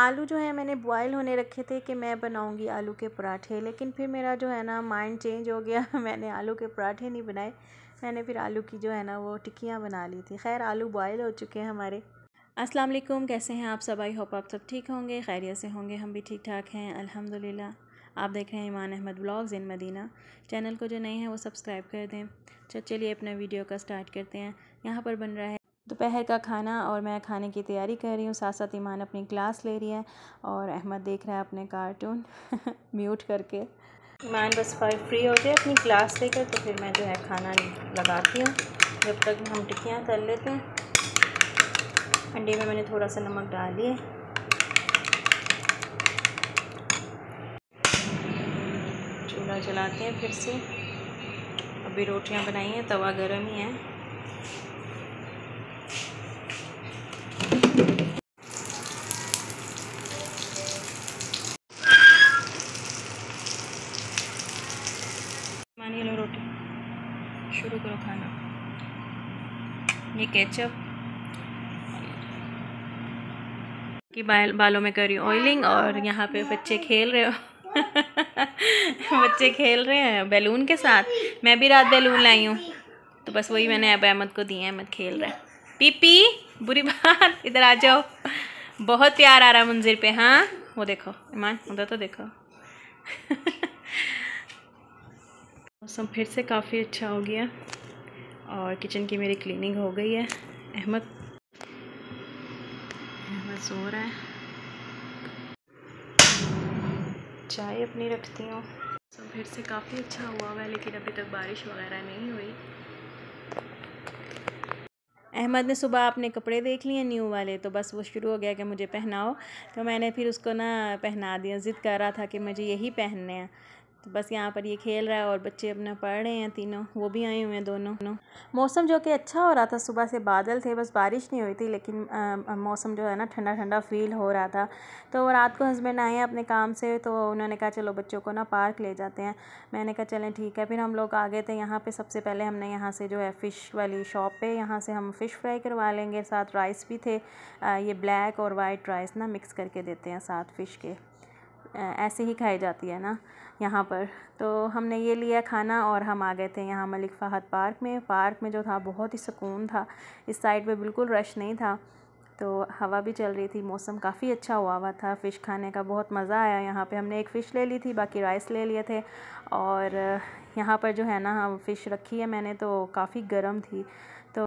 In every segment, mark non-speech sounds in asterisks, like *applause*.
आलू जो है मैंने बॉयल होने रखे थे कि मैं बनाऊंगी आलू के पराठे लेकिन फिर मेरा जो है ना माइंड चेंज हो गया *laughs* मैंने आलू के पराठे नहीं बनाए मैंने फिर आलू की जो है ना वो टिक्कियाँ बना ली थी खैर आलू बॉयल हो चुके हैं हमारे अस्सलाम वालेकुम कैसे हैं आप सब आई होप आप सब ठीक होंगे खैरियत से होंगे हम भी ठीक ठाक हैं अल्हम्दुलिल्लाह आप देख रहे हैं Iman Ahmad blogs in Madina channel को जो नए हैं वो सब्सक्राइब कर दें चलिए अपना वीडियो का स्टार्ट करते हैं यहाँ पर बन रहा है दोपहर का खाना और मैं खाने की तैयारी कर रही हूँ साथ साथ ईमान अपनी क्लास ले रही है और अहमद देख रहा है अपने कार्टून *laughs* म्यूट करके ईमान बस फाइव फ्री हो गए अपनी क्लास लेकर तो फिर मैं जो है खाना लगाती हूँ जब तक हम टिक्कियाँ तल लेते हैं अंडे में मैंने थोड़ा सा नमक डाल दिए चूल्हा जलाते हैं फिर से अभी रोटियाँ बनाई हैं तवा गर्म ही है शुरू करो खाना ये केचप की बाल बालों में करी ऑयलिंग और यहाँ पे बच्चे खेल रहे हो *laughs* बच्चे खेल रहे हैं बैलून के साथ मैं भी रात बैलून लाई हूँ तो बस वही मैंने अब अहमद को दिए अहमद खेल रहा है पीपी बुरी बात इधर आ जाओ बहुत प्यार आ रहा है मंजिर पे हाँ वो देखो ईमान उधर तो देखो *laughs* मौसम फिर से काफ़ी अच्छा हो गया और किचन की मेरी क्लीनिंग हो गई है अहमद अहमद सो रहा है चाय अपनी रखती हूँ मौसम फिर से काफ़ी अच्छा हुआ हुआ है लेकिन अभी तक बारिश वगैरह नहीं हुई अहमद ने सुबह अपने कपड़े देख लिए न्यू वाले तो बस वो शुरू हो गया कि मुझे पहनाओ तो मैंने फिर उसको ना पहना दिया ज़िद कर रहा था कि मुझे यही पहनने हैं तो बस यहाँ पर ये खेल रहा है और बच्चे अपना पढ़ रहे हैं तीनों वो भी आए हुए हैं दोनों मौसम जो कि अच्छा हो रहा था सुबह से बादल थे बस बारिश नहीं हुई थी लेकिन आ, मौसम जो है ना ठंडा ठंडा फील हो रहा था तो रात को हस्बैंड आए अपने काम से तो उन्होंने कहा चलो बच्चों को ना पार्क ले जाते हैं मैंने कहा चलें ठीक है फिर हम लोग आ गए थे यहाँ पर सबसे पहले हमने यहाँ से जो है फ़िश वाली शॉप पर यहाँ से हम फ़िश फ्राई करवा लेंगे साथ राइस भी थे ये ब्लैक और वाइट राइस ना मिक्स करके देते हैं साथ फ़िश के ऐसे ही खाई जाती है ना यहाँ पर तो हमने ये लिया खाना और हम आ गए थे यहाँ मलिक फ़हद पार्क में पार्क में जो था बहुत ही सुकून था इस साइड पे बिल्कुल रश नहीं था तो हवा भी चल रही थी मौसम काफ़ी अच्छा हुआ हुआ था फ़िश खाने का बहुत मज़ा आया यहाँ पे हमने एक फ़िश ले ली थी बाकी राइस ले लिए थे और यहाँ पर जो है ना हम फ़िश रखी है मैंने तो काफ़ी गर्म थी तो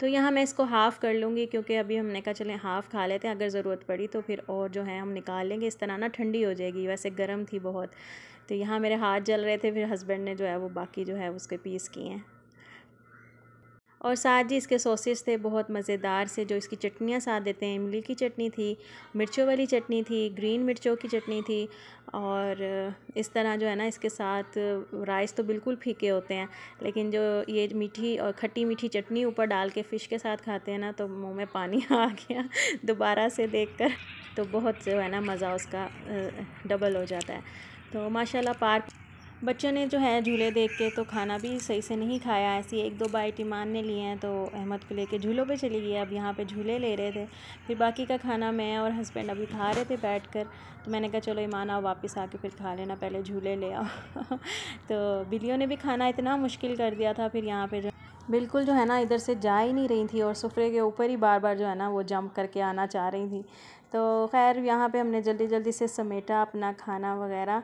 तो यहाँ मैं इसको हाफ़ कर लूँगी क्योंकि अभी हमने कहा चलें हाफ़ खा लेते हैं अगर ज़रूरत पड़ी तो फिर और जो है हम निकाल लेंगे इस तरह ना ठंडी हो जाएगी वैसे गर्म थी बहुत तो यहाँ मेरे हाथ जल रहे थे फिर हस्बैंड ने जो है वो बाकी जो है उसके पीस किए हैं और साथ ही इसके सॉसेस थे बहुत मज़ेदार से जो इसकी चटनियाँ साथ देते हैं इमली की चटनी थी मिर्चों वाली चटनी थी ग्रीन मिर्चों की चटनी थी और इस तरह जो है ना इसके साथ राइस तो बिल्कुल फीके होते हैं लेकिन जो ये मीठी और खट्टी मीठी चटनी ऊपर डाल के फ़िश के साथ खाते हैं ना तो मुँह में पानी *laughs* आ गया दोबारा से देख कर तो बहुत जो है ना मज़ा उसका डबल हो जाता है तो माशाल्लाह पार्क बच्चों ने जो है झूले देख के तो खाना भी सही से नहीं खाया ऐसी एक दो बाइट ईमान ने लिए हैं तो अहमद को लेके झूलों पे चली गई अब यहाँ पे झूले ले रहे थे फिर बाकी का खाना मैं और हस्बैंड अभी खा रहे थे बैठ कर तो मैंने कहा चलो ईमान आओ वापस आके फिर खा लेना पहले झूले ले आओ *laughs* तो बिल्ली ने भी खाना इतना मुश्किल कर दिया था फिर यहाँ पर बिल्कुल जो है ना इधर से जा ही नहीं रही थी और सफ़रे के ऊपर ही बार बार जो है ना वो जंप करके आना चाह रही थी तो खैर यहाँ पे हमने जल्दी जल्दी से समेटा अपना खाना वगैरह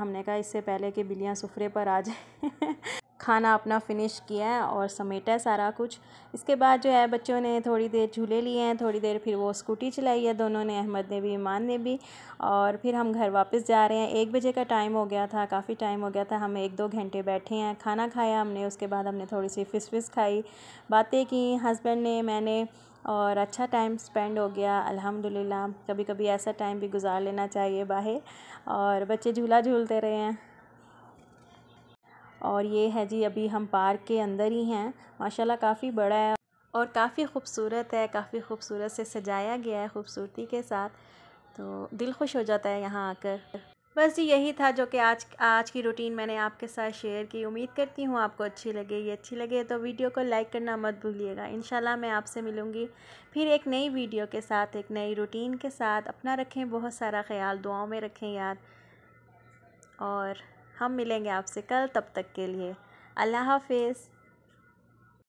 हमने कहा इससे पहले कि बिल्लियाँ सुफरे पर आ जाए *laughs* खाना अपना फिनिश किया है और समेटा है सारा कुछ इसके बाद जो है बच्चों ने थोड़ी देर झूले लिए हैं थोड़ी देर फिर वो स्कूटी चलाई है दोनों ने अहमद ने भी ईमान ने भी और फिर हम घर वापस जा रहे हैं एक बजे का टाइम हो गया था काफ़ी टाइम हो गया था हम एक दो घंटे बैठे हैं खाना खाया हमने उसके बाद हमने थोड़ी सी फिस फिस खाई बातें की हस्बैंड ने मैंने और अच्छा टाइम स्पेंड हो गया अल्हम्दुलिल्लाह कभी कभी ऐसा टाइम भी गुजार लेना चाहिए बाहर और बच्चे झूला झूलते रहे हैं और ये है जी अभी हम पार्क के अंदर ही हैं माशाल्लाह काफ़ी बड़ा है और काफ़ी खूबसूरत है काफ़ी खूबसूरत से सजाया गया है खूबसूरती के साथ तो दिल खुश हो जाता है यहाँ आकर बस जी यही था जो कि आज आज की रूटीन मैंने आपके साथ शेयर की उम्मीद करती हूँ आपको अच्छी लगे ये अच्छी लगे तो वीडियो को लाइक करना मत भूलिएगा इन मैं आपसे मिलूँगी फिर एक नई वीडियो के साथ एक नई रूटीन के साथ अपना रखें बहुत सारा ख्याल दुआओं में रखें यार और हम मिलेंगे आपसे कल तब तक के लिए अल्लाह हाफिज़